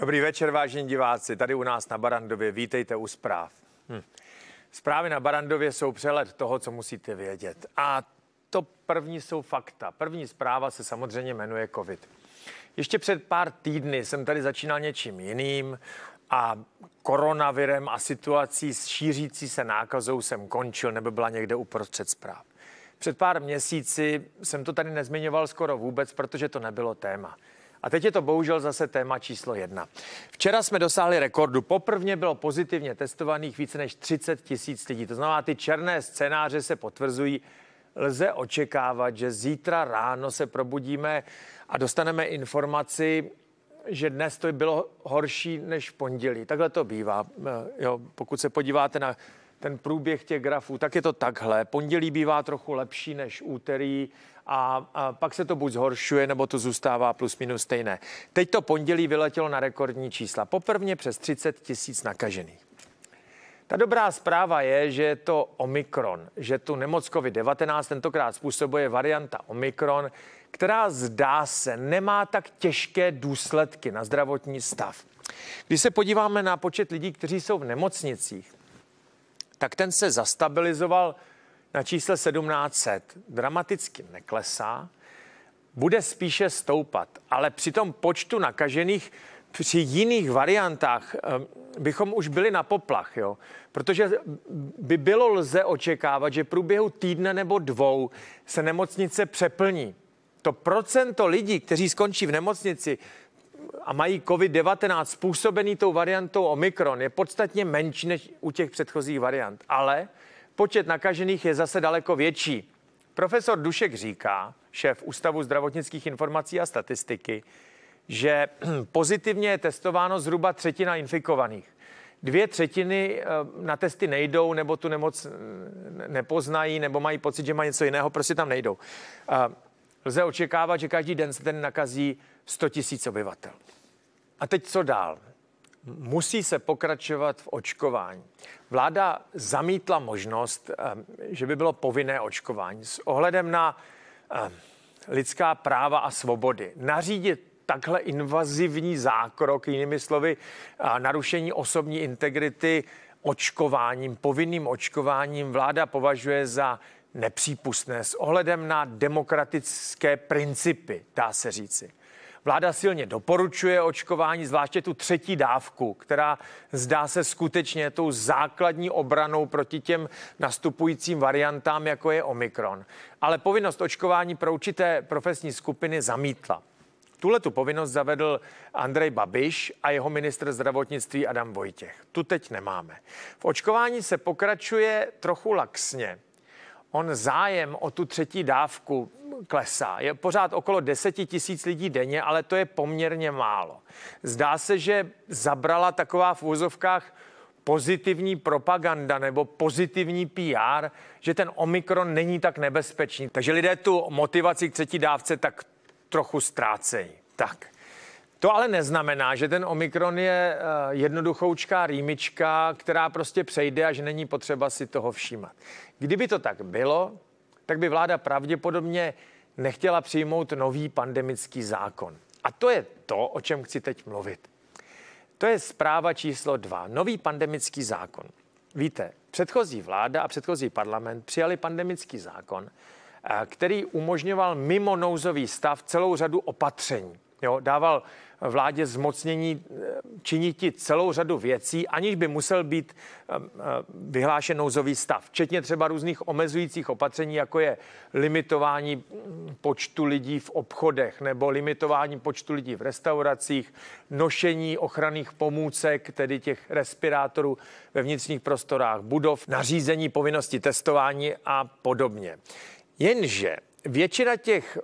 Dobrý večer, vážení diváci. Tady u nás na Barandově. Vítejte u zpráv. Hm. Zprávy na Barandově jsou přehled toho, co musíte vědět. A to první jsou fakta. První zpráva se samozřejmě jmenuje COVID. Ještě před pár týdny jsem tady začínal něčím jiným a koronavirem a situací s šířící se nákazou jsem končil nebo byla někde uprostřed zpráv. Před pár měsíci jsem to tady nezmiňoval skoro vůbec, protože to nebylo téma. A teď je to bohužel zase téma číslo jedna. Včera jsme dosáhli rekordu. Poprvně bylo pozitivně testovaných více než 30 tisíc lidí. To znamená, ty černé scénáře se potvrzují. Lze očekávat, že zítra ráno se probudíme a dostaneme informaci, že dnes to bylo horší než v pondělí. Takhle to bývá. Jo, pokud se podíváte na ten průběh těch grafů, tak je to takhle. Pondělí bývá trochu lepší než úterý a, a pak se to buď zhoršuje, nebo to zůstává plus minus stejné. Teď to pondělí vyletělo na rekordní čísla. Poprvně přes 30 tisíc nakažených. Ta dobrá zpráva je, že je to Omikron, že tu nemoc COVID-19 tentokrát způsobuje varianta Omikron, která zdá se nemá tak těžké důsledky na zdravotní stav. Když se podíváme na počet lidí, kteří jsou v nemocnicích, tak ten se zastabilizoval na čísle 1700. Dramaticky neklesá, bude spíše stoupat, ale při tom počtu nakažených při jiných variantách ehm, bychom už byli na poplach, jo? protože by bylo lze očekávat, že v průběhu týdne nebo dvou se nemocnice přeplní. To procento lidí, kteří skončí v nemocnici, a mají COVID-19 způsobený tou variantou Omikron je podstatně menší než u těch předchozích variant, ale počet nakažených je zase daleko větší. Profesor Dušek říká, šéf Ústavu zdravotnických informací a statistiky, že pozitivně je testováno zhruba třetina infikovaných. Dvě třetiny eh, na testy nejdou, nebo tu nemoc eh, nepoznají, nebo mají pocit, že mají něco jiného, prostě tam nejdou. Eh, lze očekávat, že každý den se ten nakazí 100 000 obyvatel. A teď co dál? Musí se pokračovat v očkování. Vláda zamítla možnost, ehm, že by bylo povinné očkování s ohledem na ehm, lidská práva a svobody. Nařídit takhle invazivní zákrok, jinými slovy, narušení osobní integrity očkováním, povinným očkováním vláda považuje za nepřípustné s ohledem na demokratické principy, dá se říci. Vláda silně doporučuje očkování, zvláště tu třetí dávku, která zdá se skutečně tou základní obranou proti těm nastupujícím variantám, jako je Omikron. Ale povinnost očkování pro určité profesní skupiny zamítla. Tuhle tu povinnost zavedl Andrej Babiš a jeho ministr zdravotnictví Adam Vojtěch. Tu teď nemáme. V očkování se pokračuje trochu laxně on zájem o tu třetí dávku klesá. Je pořád okolo 10 tisíc lidí denně, ale to je poměrně málo. Zdá se, že zabrala taková v úzovkách pozitivní propaganda nebo pozitivní PR, že ten Omikron není tak nebezpečný. Takže lidé tu motivaci k třetí dávce tak trochu ztrácejí. Tak. To ale neznamená, že ten Omikron je eh, jednoduchoučká rýmička, která prostě přejde a že není potřeba si toho všímat. Kdyby to tak bylo, tak by vláda pravděpodobně nechtěla přijmout nový pandemický zákon. A to je to, o čem chci teď mluvit. To je zpráva číslo dva. Nový pandemický zákon. Víte, předchozí vláda a předchozí parlament přijali pandemický zákon, eh, který umožňoval mimo nouzový stav celou řadu opatření. Jo, dával vládě zmocnění eh, činiti celou řadu věcí, aniž by musel být eh, eh, vyhlášen nouzový stav, včetně třeba různých omezujících opatření, jako je limitování počtu lidí v obchodech nebo limitování počtu lidí v restauracích, nošení ochranných pomůcek, tedy těch respirátorů ve vnitřních prostorách budov, nařízení povinnosti testování a podobně. Jenže většina těch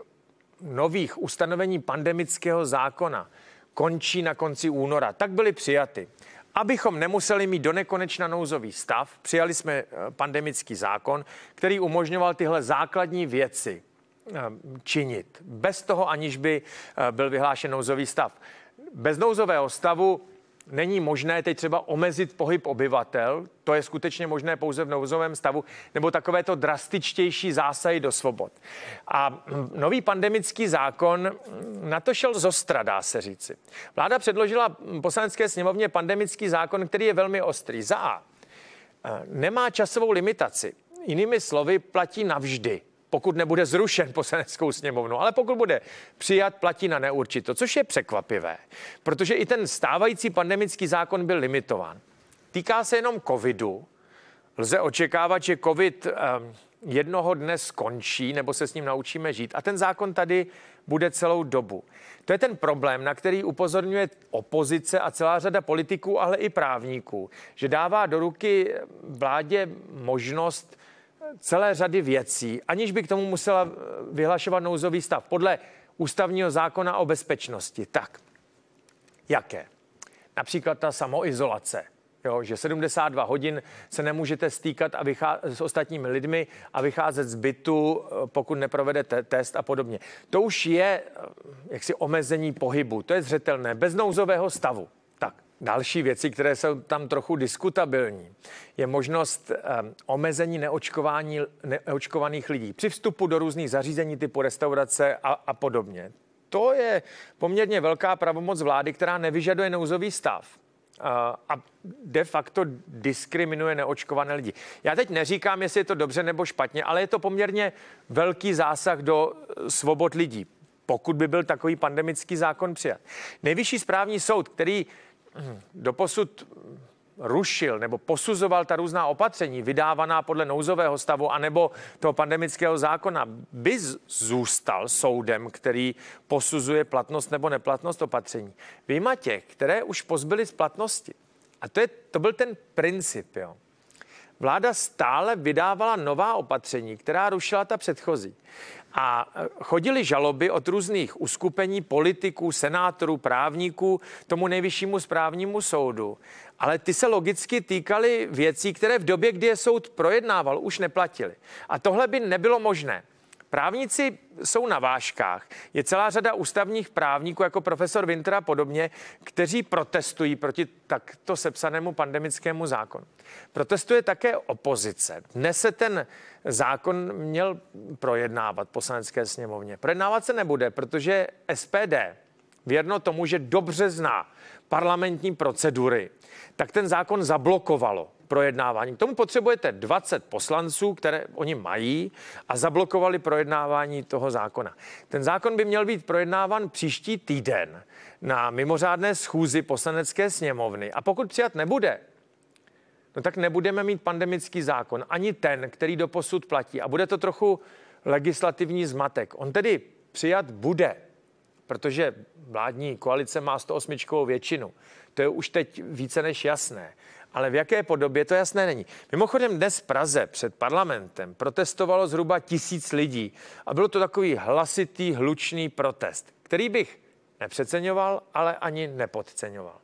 nových ustanovení pandemického zákona končí na konci února. Tak byly přijaty. Abychom nemuseli mít donekonečna nouzový stav, přijali jsme eh, pandemický zákon, který umožňoval tyhle základní věci eh, činit. Bez toho, aniž by eh, byl vyhlášen nouzový stav. Bez nouzového stavu není možné teď třeba omezit pohyb obyvatel, to je skutečně možné pouze v nouzovém stavu, nebo takovéto drastičtější zásahy do svobod. A nový pandemický zákon mm, na to šel zostra, dá se říci. Vláda předložila poslanecké sněmovně pandemický zákon, který je velmi ostrý. Za A. E, nemá časovou limitaci. Jinými slovy, platí navždy pokud nebude zrušen poslaneckou sněmovnou, ale pokud bude přijat, platí na neurčito, což je překvapivé, protože i ten stávající pandemický zákon byl limitován. Týká se jenom covidu. Lze očekávat, že covid eh, jednoho dne skončí, nebo se s ním naučíme žít. A ten zákon tady bude celou dobu. To je ten problém, na který upozorňuje opozice a celá řada politiků, ale i právníků, že dává do ruky vládě možnost celé řady věcí, aniž by k tomu musela eh, vyhlašovat nouzový stav podle ústavního zákona o bezpečnosti. Tak, jaké? Například ta samoizolace. Jo, že 72 hodin se nemůžete stýkat a vychá- s ostatními lidmi a vycházet z bytu, eh, pokud neprovedete test a podobně. To už je eh, jaksi omezení pohybu, to je zřetelné, bez nouzového stavu. Další věci, které jsou tam trochu diskutabilní, je možnost eh, omezení neočkování, neočkovaných lidí při vstupu do různých zařízení typu restaurace a, a podobně. To je poměrně velká pravomoc vlády, která nevyžaduje nouzový stav eh, a de facto diskriminuje neočkované lidi. Já teď neříkám, jestli je to dobře nebo špatně, ale je to poměrně velký zásah do eh, svobod lidí, pokud by byl takový pandemický zákon přijat. Nejvyšší správní soud, který doposud rušil nebo posuzoval ta různá opatření vydávaná podle nouzového stavu anebo toho pandemického zákona, by zůstal soudem, který posuzuje platnost nebo neplatnost opatření. Výjima těch, které už pozbyly z platnosti. A to, je, to byl ten princip. Jo. Vláda stále vydávala nová opatření, která rušila ta předchozí. A e, chodili žaloby od různých uskupení politiků, senátorů, právníků tomu nejvyššímu správnímu soudu. Ale ty se logicky týkaly věcí, které v době, kdy je soud projednával, už neplatily. A tohle by nebylo možné. Právníci jsou na vážkách. Je celá řada ústavních právníků, jako profesor Winter a podobně, kteří protestují proti takto sepsanému pandemickému zákonu. Protestuje také opozice. Dnes se ten zákon měl projednávat poslanecké sněmovně. Projednávat se nebude, protože SPD věrno tomu, že dobře zná parlamentní procedury, tak ten zákon zablokovalo projednávání. K tomu potřebujete 20 poslanců, které oni mají a zablokovali projednávání toho zákona. Ten zákon by měl být projednáván příští týden na mimořádné schůzi poslanecké sněmovny. A pokud přijat nebude, no tak nebudeme mít pandemický zákon, ani ten, který do posud platí. A bude to trochu legislativní zmatek. On tedy přijat bude, protože vládní koalice má 108 většinu. To je už teď více než jasné ale v jaké podobě to jasné není. Mimochodem dnes v Praze před parlamentem protestovalo zhruba tisíc lidí a bylo to takový hlasitý, hlučný protest, který bych nepřeceňoval, ale ani nepodceňoval.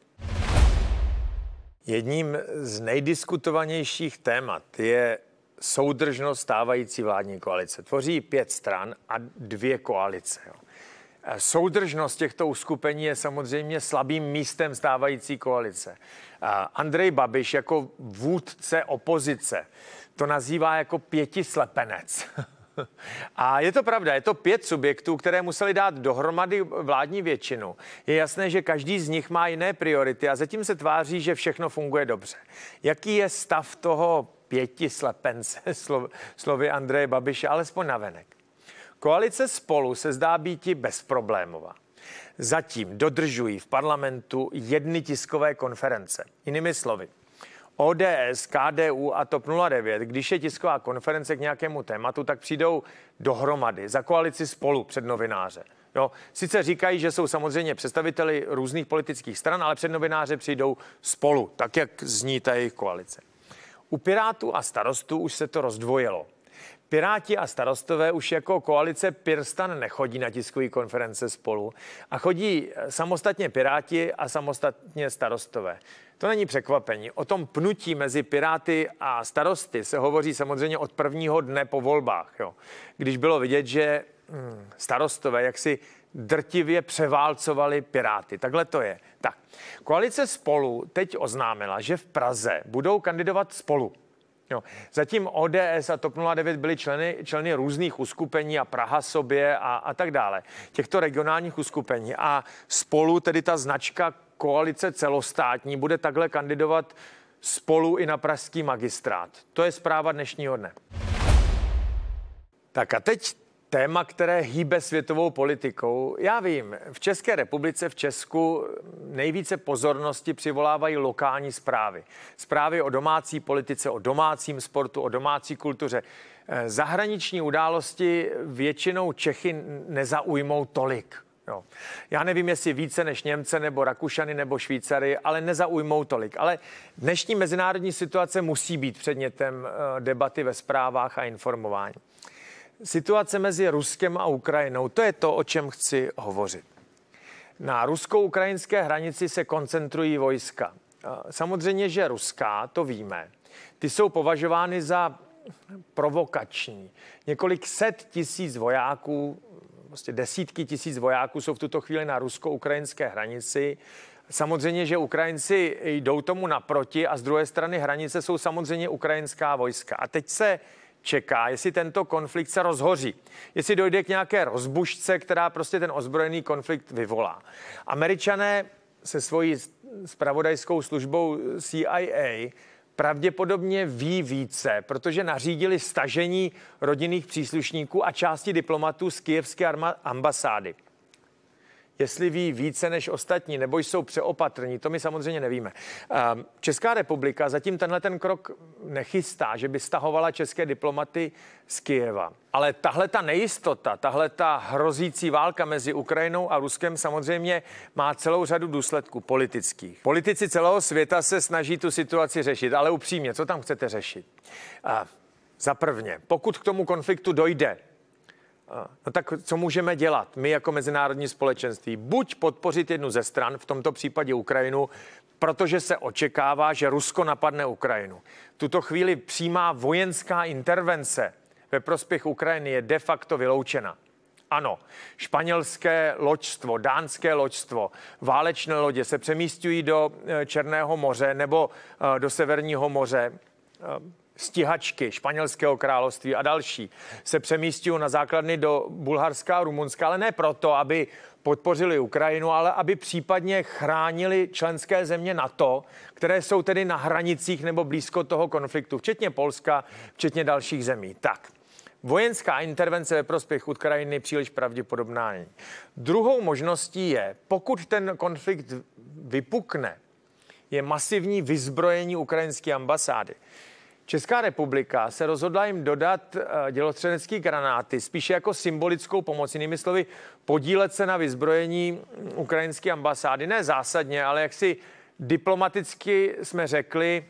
Jedním z nejdiskutovanějších témat je soudržnost stávající vládní koalice. Tvoří pět stran a dvě koalice. Jo. Eh, soudržnost těchto uskupení je samozřejmě slabým místem stávající koalice. Eh, Andrej Babiš jako vůdce opozice to nazývá jako pětislepenec. A je to pravda, je to pět subjektů, které museli dát dohromady vládní většinu. Je jasné, že každý z nich má jiné priority a zatím se tváří, že všechno funguje dobře. Jaký je stav toho pěti slepence, slovy Andreje Babiše, alespoň navenek? Koalice spolu se zdá být bezproblémová. Zatím dodržují v parlamentu jedny tiskové konference. Jinými slovy, ODS, KDU a TOP 09, když je tisková konference k nějakému tématu, tak přijdou dohromady za koalici spolu před novináře. No, sice říkají, že jsou samozřejmě představiteli různých politických stran, ale před novináře přijdou spolu, tak jak zní ta jejich koalice. U Pirátů a starostů už se to rozdvojilo. Piráti a starostové už jako koalice Pirstan nechodí na tiskové konference spolu a chodí eh, samostatně Piráti a samostatně starostové. To není překvapení. O tom pnutí mezi Piráty a starosty se hovoří samozřejmě od prvního dne po volbách, jo. když bylo vidět, že hmm, starostové jaksi drtivě převálcovali Piráty. Takhle to je. Tak, koalice spolu teď oznámila, že v Praze budou kandidovat spolu. Jo. Zatím ODS a TOP 09 byly členy, členy různých uskupení a Praha sobě a, a tak dále, těchto regionálních uskupení. A spolu tedy ta značka koalice celostátní bude takhle kandidovat spolu i na pražský magistrát. To je zpráva dnešního dne. Tak a teď téma, které hýbe světovou politikou. Já vím, v České republice, v Česku nejvíce pozornosti přivolávají lokální zprávy. Zprávy o domácí politice, o domácím sportu, o domácí kultuře. Eh, zahraniční události většinou Čechy nezaujmou tolik. No. Já nevím, jestli více než Němce, nebo Rakušany, nebo Švýcary, ale nezaujmou tolik. Ale dnešní mezinárodní situace musí být předmětem eh, debaty ve zprávách a informování. Situace mezi Ruskem a Ukrajinou, to je to, o čem chci hovořit. Na rusko-ukrajinské hranici se koncentrují vojska. Samozřejmě, že ruská, to víme. Ty jsou považovány za provokační. Několik set tisíc vojáků, prostě desítky tisíc vojáků jsou v tuto chvíli na rusko-ukrajinské hranici. Samozřejmě, že Ukrajinci jdou tomu naproti a z druhé strany hranice jsou samozřejmě ukrajinská vojska. A teď se čeká, jestli tento konflikt se rozhoří, jestli dojde k nějaké rozbušce, která prostě ten ozbrojený konflikt vyvolá. Američané se svojí spravodajskou službou CIA pravděpodobně ví více, protože nařídili stažení rodinných příslušníků a části diplomatů z kijevské ambasády jestli ví více než ostatní, nebo jsou přeopatrní, to my samozřejmě nevíme. Eh, Česká republika zatím tenhle ten krok nechystá, že by stahovala české diplomaty z Kijeva. Ale tahle ta nejistota, tahle ta hrozící válka mezi Ukrajinou a Ruskem samozřejmě má celou řadu důsledků politických. Politici celého světa se snaží tu situaci řešit, ale upřímně, co tam chcete řešit? Eh, za prvně, pokud k tomu konfliktu dojde, No tak co můžeme dělat my jako mezinárodní společenství? Buď podpořit jednu ze stran, v tomto případě Ukrajinu, protože se očekává, že Rusko napadne Ukrajinu. Tuto chvíli přímá vojenská intervence ve prospěch Ukrajiny je de facto vyloučena. Ano, španělské loďstvo, dánské loďstvo, válečné lodě se přemístují do eh, Černého moře nebo eh, do Severního moře eh, stíhačky španělského království a další se přemístí na základny do Bulharska a Rumunska, ale ne proto, aby podpořili Ukrajinu, ale aby případně chránili členské země NATO, které jsou tedy na hranicích nebo blízko toho konfliktu, včetně Polska, včetně dalších zemí. Tak, Vojenská intervence ve prospěch Ukrajiny příliš pravděpodobná Druhou možností je, pokud ten konflikt vypukne, je masivní vyzbrojení ukrajinské ambasády. Česká republika se rozhodla jim dodat eh, dělostřenecký granáty, spíše jako symbolickou pomoc, jinými slovy podílet se na vyzbrojení ukrajinské ambasády. Ne zásadně, ale jak si diplomaticky jsme řekli,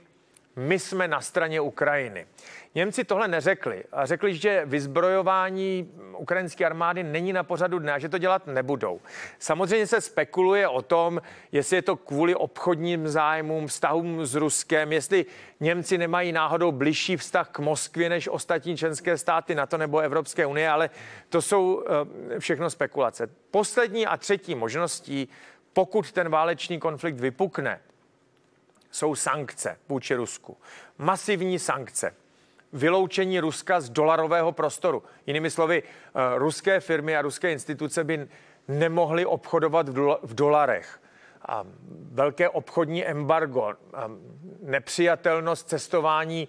my jsme na straně Ukrajiny. Němci tohle neřekli a řekli, že vyzbrojování ukrajinské armády není na pořadu dne a že to dělat nebudou. Samozřejmě se spekuluje o tom, jestli je to kvůli obchodním zájmům, vztahům s Ruskem, jestli Němci nemají náhodou bližší vztah k Moskvě než ostatní členské státy NATO nebo Evropské unie, ale to jsou eh, všechno spekulace. Poslední a třetí možností, pokud ten válečný konflikt vypukne, jsou sankce vůči Rusku. Masivní sankce. Vyloučení Ruska z dolarového prostoru. Jinými slovy, eh, ruské firmy a ruské instituce by nemohly obchodovat v dolarech. A velké obchodní embargo, nepřijatelnost cestování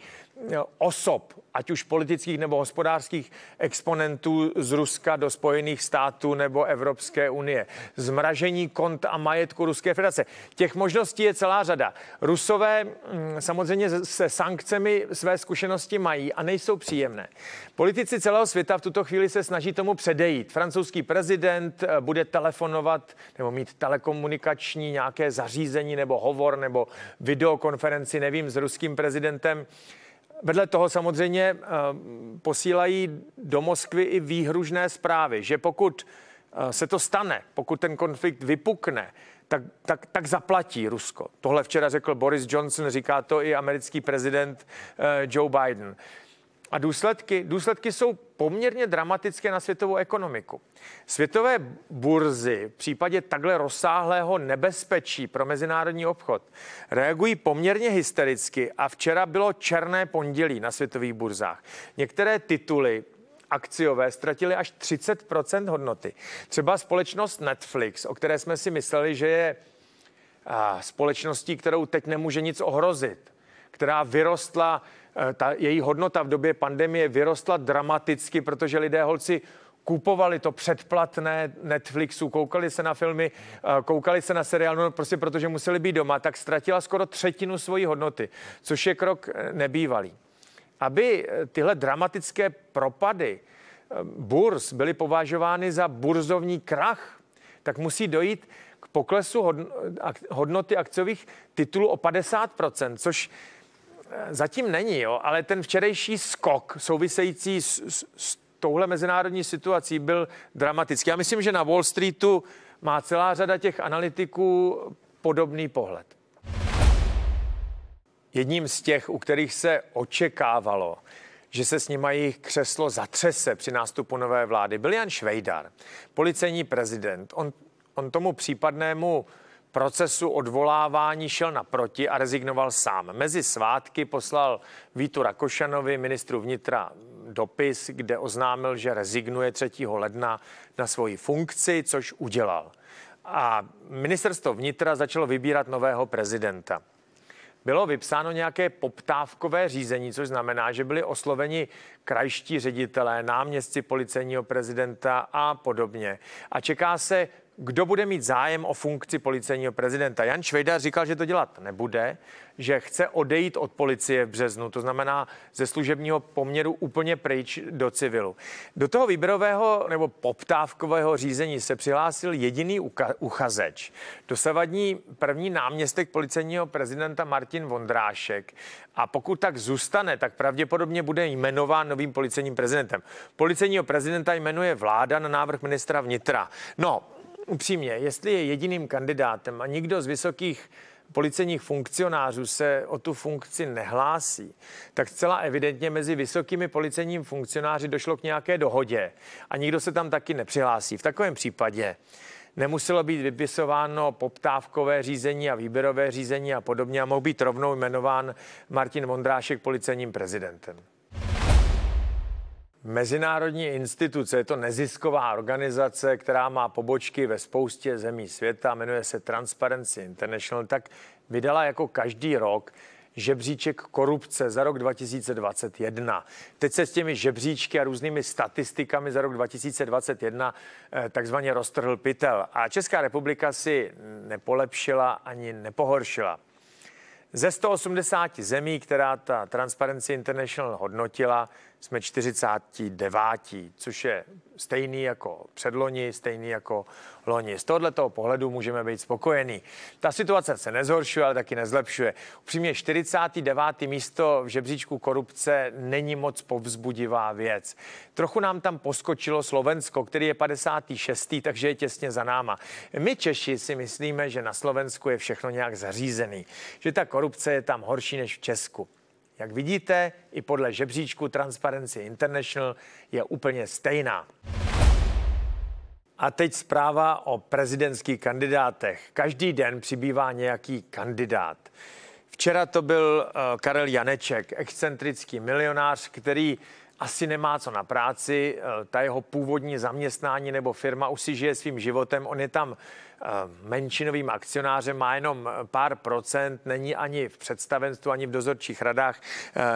osob, ať už politických nebo hospodářských exponentů z Ruska do Spojených států nebo Evropské unie. Zmražení kont a majetku Ruské federace. Těch možností je celá řada. Rusové mm, samozřejmě se sankcemi své zkušenosti mají a nejsou příjemné. Politici celého světa v tuto chvíli se snaží tomu předejít. Francouzský prezident eh, bude telefonovat nebo mít telekomunikační nějaké zařízení nebo hovor nebo videokonferenci, nevím, s ruským prezidentem. Vedle toho samozřejmě eh, posílají do Moskvy i výhružné zprávy, že pokud eh, se to stane, pokud ten konflikt vypukne, tak, tak, tak zaplatí Rusko. Tohle včera řekl Boris Johnson, říká to i americký prezident eh, Joe Biden. A důsledky, důsledky jsou poměrně dramatické na světovou ekonomiku. Světové burzy v případě takhle rozsáhlého nebezpečí pro mezinárodní obchod reagují poměrně hystericky a včera bylo černé pondělí na světových burzách. Některé tituly akciové ztratily až 30 hodnoty. Třeba společnost Netflix, o které jsme si mysleli, že je společností, kterou teď nemůže nic ohrozit, která vyrostla Eh, ta její hodnota v době pandemie vyrostla dramaticky, protože lidé holci kupovali to předplatné Netflixu, koukali se na filmy, eh, koukali se na seriál, no prostě protože museli být doma, tak ztratila skoro třetinu svojí hodnoty, což je krok eh, nebývalý. Aby tyhle dramatické propady burz byly považovány za burzovní krach, tak musí dojít k poklesu hodnoty akciových titulů o 50%, což Eh, zatím není, jo, ale ten včerejší skok související s, s, s touhle mezinárodní situací byl dramatický. Já myslím, že na Wall Streetu má celá řada těch analytiků podobný pohled. Jedním z těch, u kterých se očekávalo, že se s nimi jejich křeslo zatřese při nástupu nové vlády, byl Jan Švejdar, policejní prezident. On, on tomu případnému procesu odvolávání šel naproti a rezignoval sám. Mezi svátky poslal Vítu Rakošanovi, ministru vnitra, dopis, kde oznámil, že rezignuje 3. ledna na svoji funkci, což udělal. A ministerstvo vnitra začalo vybírat nového prezidenta bylo vypsáno nějaké poptávkové řízení, což znamená, že byli osloveni krajští ředitelé, náměstci policejního prezidenta a podobně. A čeká se kdo bude mít zájem o funkci policejního prezidenta. Jan Švejda říkal, že to dělat nebude, že chce odejít od policie v březnu, to znamená ze služebního poměru úplně pryč do civilu. Do toho výběrového nebo poptávkového řízení se přihlásil jediný uka- uchazeč, dosavadní první náměstek policejního prezidenta Martin Vondrášek. A pokud tak zůstane, tak pravděpodobně bude jmenován novým policejním prezidentem. Policejního prezidenta jmenuje vláda na návrh ministra vnitra. No, upřímně, jestli je jediným kandidátem a nikdo z vysokých policejních funkcionářů se o tu funkci nehlásí, tak zcela evidentně mezi vysokými policejními funkcionáři došlo k nějaké dohodě a nikdo se tam taky nepřihlásí. V takovém případě nemuselo být vypisováno poptávkové řízení a výběrové řízení a podobně a mohl být rovnou jmenován Martin Mondrášek policejním prezidentem mezinárodní instituce, je to nezisková organizace, která má pobočky ve spoustě zemí světa, jmenuje se Transparency International, tak vydala jako každý rok žebříček korupce za rok 2021. Teď se s těmi žebříčky a různými statistikami za rok 2021 eh, takzvaně roztrhl pytel. A Česká republika si nepolepšila ani nepohoršila. Ze 180 zemí, která ta Transparency International hodnotila, jsme 49, což je stejný jako předloni, stejný jako loni. Z tohoto pohledu můžeme být spokojení. Ta situace se nezhoršuje, ale taky nezlepšuje. Upřímně 49. místo v žebříčku korupce není moc povzbudivá věc. Trochu nám tam poskočilo Slovensko, který je 56., takže je těsně za náma. My Češi si myslíme, že na Slovensku je všechno nějak zařízený, že ta korupce je tam horší než v Česku. Jak vidíte, i podle žebříčku Transparency International je úplně stejná. A teď zpráva o prezidentských kandidátech. Každý den přibývá nějaký kandidát. Včera to byl eh, Karel Janeček, excentrický milionář, který asi nemá co na práci, eh, ta jeho původní zaměstnání nebo firma už si žije svým životem, on je tam eh, menšinovým akcionářem, má jenom eh, pár procent, není ani v představenstvu, ani v dozorčích radách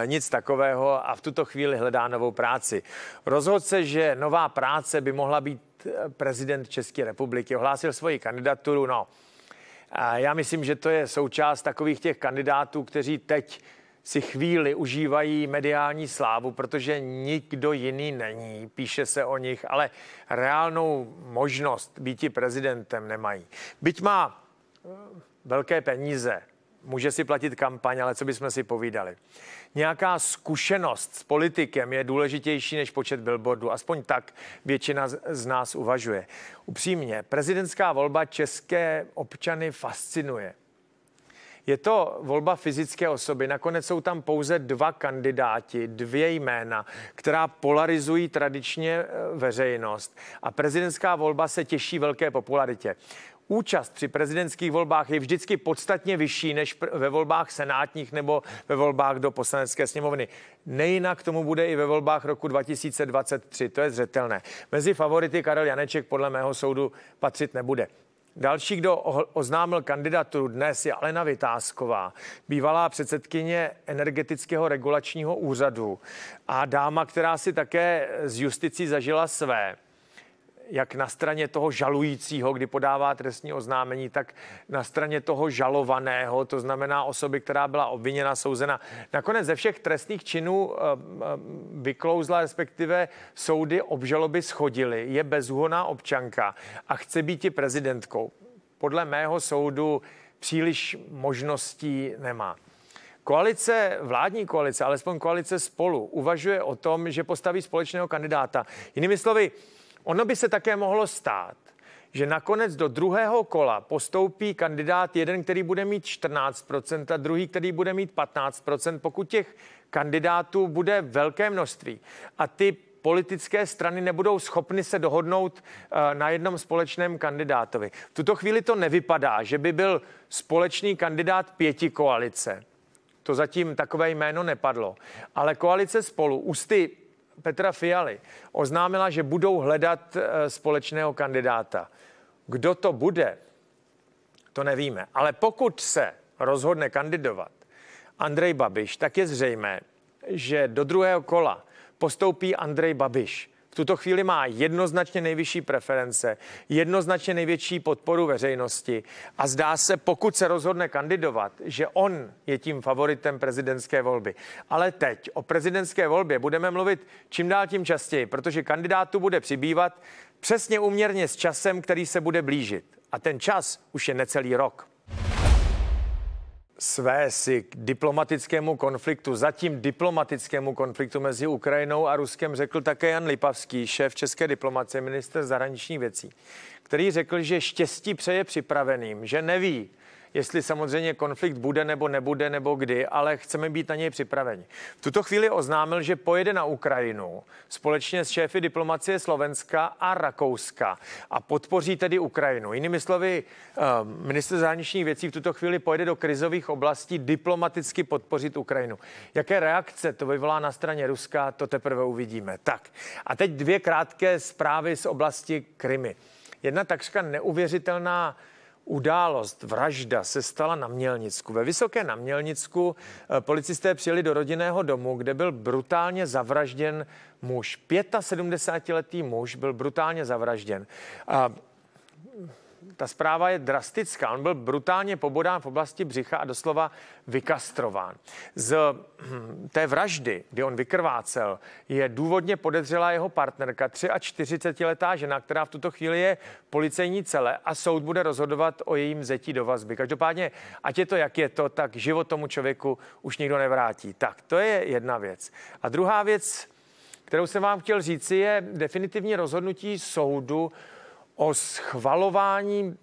nic takového a v tuto chvíli hledá novou práci. Rozhod se, že nová práce by mohla být prezident České republiky. Ohlásil svoji kandidaturu, no, já myslím, že to je součást takových těch kandidátů, kteří teď si chvíli užívají mediální slávu, protože nikdo jiný není, píše se o nich, ale reálnou možnost býti prezidentem nemají. Byť má eh, velké peníze, může si platit kampaň, ale co bychom si povídali. Nějaká zkušenost s politikem je důležitější než počet billboardů, aspoň tak většina z nás uvažuje. Upřímně, prezidentská volba české občany fascinuje. Je to volba fyzické osoby. Nakonec jsou tam pouze dva kandidáti, dvě jména, která polarizují tradičně e, veřejnost. A prezidentská volba se těší velké popularitě. Účast při prezidentských volbách je vždycky podstatně vyšší než ve volbách senátních nebo ve volbách do poslanecké sněmovny. Nejinak tomu bude i ve volbách roku 2023, to je zřetelné. Mezi favority Karel Janeček podle mého soudu patřit nebude. Další, kdo oznámil kandidaturu dnes, je Alena Vytázková, bývalá předsedkyně energetického regulačního úřadu a dáma, která si také z justicí zažila své jak na straně toho žalujícího, kdy podává trestní oznámení, tak na straně toho žalovaného, to znamená osoby, která byla obviněna, souzena. Nakonec ze všech trestných činů eh, eh, vyklouzla, respektive soudy obžaloby schodily. Je bezúhoná občanka a chce být i prezidentkou. Podle mého soudu příliš možností nemá. Koalice, vládní koalice, alespoň koalice spolu, uvažuje o tom, že postaví společného kandidáta. Jinými slovy, Ono by se také mohlo stát, že nakonec do druhého kola postoupí kandidát jeden, který bude mít 14% a druhý, který bude mít 15%, pokud těch kandidátů bude velké množství. A ty politické strany nebudou schopny se dohodnout eh, na jednom společném kandidátovi. V tuto chvíli to nevypadá, že by byl společný kandidát pěti koalice. To zatím takové jméno nepadlo. Ale koalice spolu ústy Petra Fialy oznámila, že budou hledat eh, společného kandidáta. Kdo to bude, to nevíme. Ale pokud se rozhodne kandidovat Andrej Babiš, tak je zřejmé, že do druhého kola postoupí Andrej Babiš tuto chvíli má jednoznačně nejvyšší preference, jednoznačně největší podporu veřejnosti a zdá se, pokud se rozhodne kandidovat, že on je tím favoritem prezidentské volby. Ale teď o prezidentské volbě budeme mluvit čím dál tím častěji, protože kandidátů bude přibývat přesně uměrně s časem, který se bude blížit. A ten čas už je necelý rok své si k diplomatickému konfliktu, zatím diplomatickému konfliktu mezi Ukrajinou a Ruskem řekl také Jan Lipavský, šéf české diplomace, minister zahraničních věcí, který řekl, že štěstí přeje připraveným, že neví, jestli samozřejmě konflikt bude nebo nebude nebo kdy, ale chceme být na něj připraveni. V tuto chvíli oznámil, že pojede na Ukrajinu společně s šéfy diplomacie Slovenska a Rakouska a podpoří tedy Ukrajinu. Jinými slovy, eh, minister zahraničních věcí v tuto chvíli pojede do krizových oblastí diplomaticky podpořit Ukrajinu. Jaké reakce to vyvolá na straně Ruska, to teprve uvidíme. Tak a teď dvě krátké zprávy z oblasti Krymy. Jedna takřka neuvěřitelná událost, vražda se stala na Mělnicku. Ve Vysoké na Mělnicku eh, policisté přijeli do rodinného domu, kde byl brutálně zavražděn muž. 75-letý muž byl brutálně zavražděn. A ta zpráva je drastická. On byl brutálně pobodán v oblasti břicha a doslova vykastrován. Z té vraždy, kdy on vykrvácel, je důvodně podezřela jeho partnerka, 43-letá žena, která v tuto chvíli je policejní cele a soud bude rozhodovat o jejím zetí do vazby. Každopádně, ať je to, jak je to, tak život tomu člověku už nikdo nevrátí. Tak, to je jedna věc. A druhá věc, kterou jsem vám chtěl říci, je definitivní rozhodnutí soudu o schvalování mm,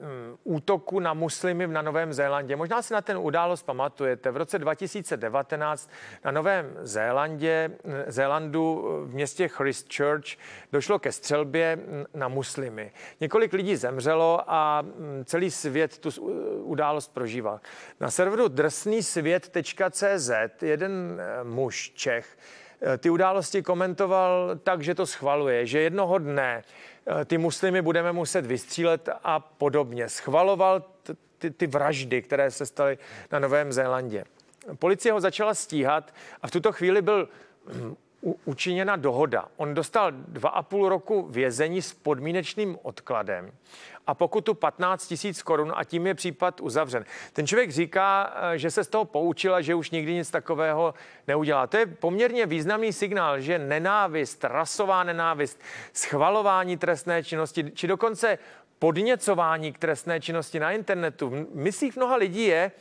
útoku na muslimy na Novém Zélandě. Možná si na ten událost pamatujete. V roce 2019 na Novém Zélandě, Zélandu v městě Christchurch došlo ke střelbě mm, na muslimy. Několik lidí zemřelo a mm, celý svět tu uh, událost prožíval. Na serveru drsnýsvět.cz jeden eh, muž Čech eh, ty události komentoval tak, že to schvaluje, že jednoho dne Eh, ty muslimy budeme muset vystřílet a podobně. Schvaloval ty, ty vraždy, které se staly na Novém Zélandě. Policie ho začala stíhat a v tuto chvíli byl hm, u, učiněna dohoda. On dostal dva a půl roku vězení s podmínečným odkladem a pokutu 15 tisíc korun a tím je případ uzavřen. Ten člověk říká, eh, že se z toho poučila, že už nikdy nic takového neudělá. To je poměrně významný signál, že nenávist, rasová nenávist, schvalování trestné činnosti, či dokonce podněcování k trestné činnosti na internetu v myslích mnoha lidí je,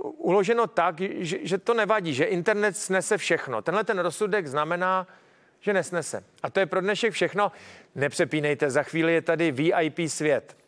uloženo tak, že, že to nevadí, že internet snese všechno. Tenhle ten rozsudek znamená, že nesnese. A to je pro dnešek všechno. Nepřepínejte, za chvíli je tady VIP svět.